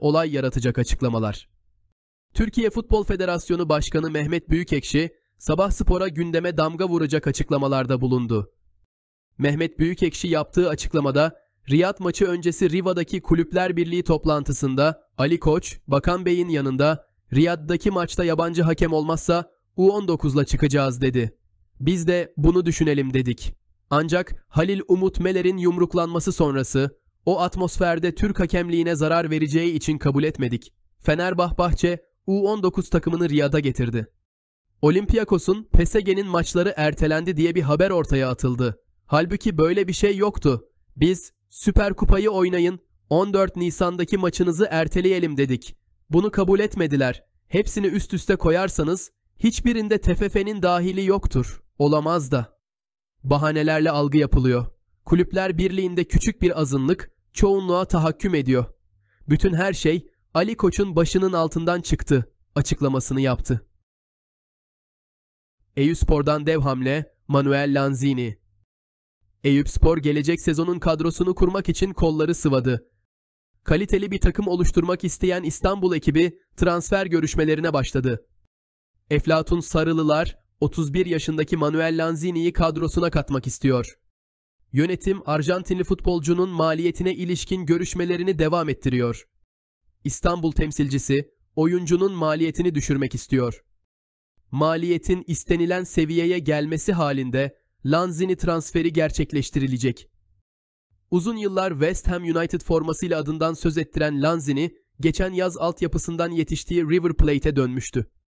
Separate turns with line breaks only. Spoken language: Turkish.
olay yaratacak açıklamalar. Türkiye Futbol Federasyonu Başkanı Mehmet Büyükekşi, Sabah Spor'a gündeme damga vuracak açıklamalarda bulundu. Mehmet Büyükekşi yaptığı açıklamada, Riyad maçı öncesi Riva'daki Kulüpler Birliği toplantısında Ali Koç, Bakan Bey'in yanında Riyad'daki maçta yabancı hakem olmazsa U19'la çıkacağız dedi. Biz de bunu düşünelim dedik. Ancak Halil Umut Meler'in yumruklanması sonrası o atmosferde Türk hakemliğine zarar vereceği için kabul etmedik. Fenerbahçe U19 takımını Riyad'a getirdi. Olympiakos'un PSG'nin maçları ertelendi diye bir haber ortaya atıldı. Halbuki böyle bir şey yoktu. Biz Süper Kupayı oynayın, 14 Nisan'daki maçınızı erteleyelim dedik. Bunu kabul etmediler. Hepsini üst üste koyarsanız hiçbirinde TFF'nin dahili yoktur. Olamaz da. Bahanelerle algı yapılıyor. Kulüpler Birliği'nde küçük bir azınlık çoğunluğa tahakküm ediyor. Bütün her şey Ali Koç'un başının altından çıktı açıklamasını yaptı. Eyüpspor'dan dev hamle Manuel Lanzini. Eyüpspor gelecek sezonun kadrosunu kurmak için kolları sıvadı. Kaliteli bir takım oluşturmak isteyen İstanbul ekibi transfer görüşmelerine başladı. Eflatun Sarılılar 31 yaşındaki Manuel Lanzini'yi kadrosuna katmak istiyor. Yönetim Arjantinli futbolcunun maliyetine ilişkin görüşmelerini devam ettiriyor. İstanbul temsilcisi oyuncunun maliyetini düşürmek istiyor. Maliyetin istenilen seviyeye gelmesi halinde Lanzini transferi gerçekleştirilecek. Uzun yıllar West Ham United formasıyla adından söz ettiren Lanzini, geçen yaz altyapısından yetiştiği River Plate'e dönmüştü.